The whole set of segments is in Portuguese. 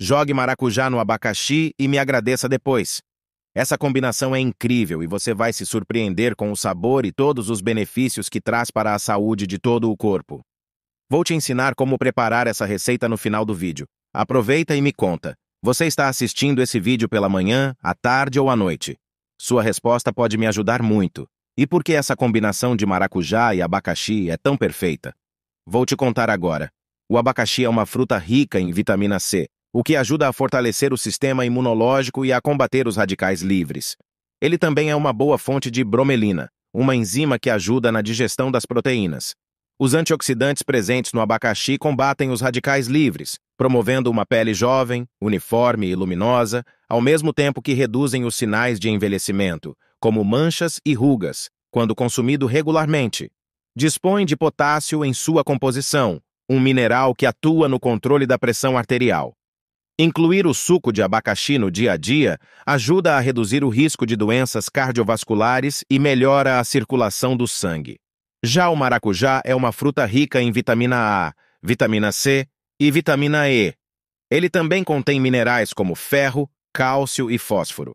Jogue maracujá no abacaxi e me agradeça depois. Essa combinação é incrível e você vai se surpreender com o sabor e todos os benefícios que traz para a saúde de todo o corpo. Vou te ensinar como preparar essa receita no final do vídeo. Aproveita e me conta. Você está assistindo esse vídeo pela manhã, à tarde ou à noite? Sua resposta pode me ajudar muito. E por que essa combinação de maracujá e abacaxi é tão perfeita? Vou te contar agora. O abacaxi é uma fruta rica em vitamina C, o que ajuda a fortalecer o sistema imunológico e a combater os radicais livres. Ele também é uma boa fonte de bromelina, uma enzima que ajuda na digestão das proteínas. Os antioxidantes presentes no abacaxi combatem os radicais livres, promovendo uma pele jovem, uniforme e luminosa, ao mesmo tempo que reduzem os sinais de envelhecimento, como manchas e rugas, quando consumido regularmente. Dispõe de potássio em sua composição, um mineral que atua no controle da pressão arterial. Incluir o suco de abacaxi no dia a dia ajuda a reduzir o risco de doenças cardiovasculares e melhora a circulação do sangue. Já o maracujá é uma fruta rica em vitamina A, vitamina C e vitamina E. Ele também contém minerais como ferro, cálcio e fósforo.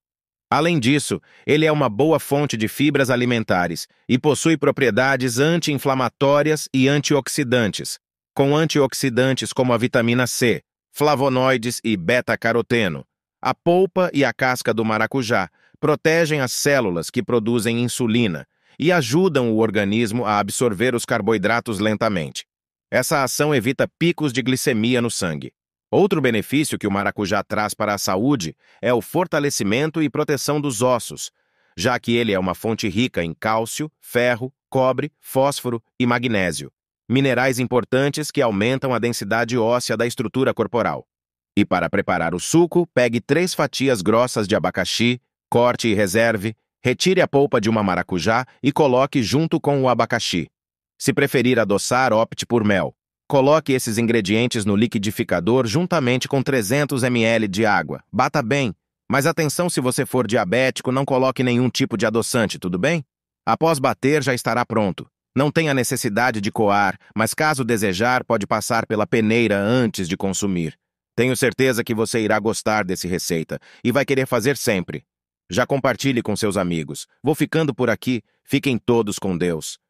Além disso, ele é uma boa fonte de fibras alimentares e possui propriedades anti-inflamatórias e antioxidantes, com antioxidantes como a vitamina C, flavonoides e beta-caroteno. A polpa e a casca do maracujá protegem as células que produzem insulina e ajudam o organismo a absorver os carboidratos lentamente. Essa ação evita picos de glicemia no sangue. Outro benefício que o maracujá traz para a saúde é o fortalecimento e proteção dos ossos, já que ele é uma fonte rica em cálcio, ferro, cobre, fósforo e magnésio minerais importantes que aumentam a densidade óssea da estrutura corporal. E para preparar o suco, pegue três fatias grossas de abacaxi, corte e reserve, retire a polpa de uma maracujá e coloque junto com o abacaxi. Se preferir adoçar, opte por mel. Coloque esses ingredientes no liquidificador juntamente com 300 ml de água. Bata bem, mas atenção se você for diabético, não coloque nenhum tipo de adoçante, tudo bem? Após bater, já estará pronto. Não tem a necessidade de coar, mas caso desejar, pode passar pela peneira antes de consumir. Tenho certeza que você irá gostar desse receita e vai querer fazer sempre. Já compartilhe com seus amigos. Vou ficando por aqui. Fiquem todos com Deus.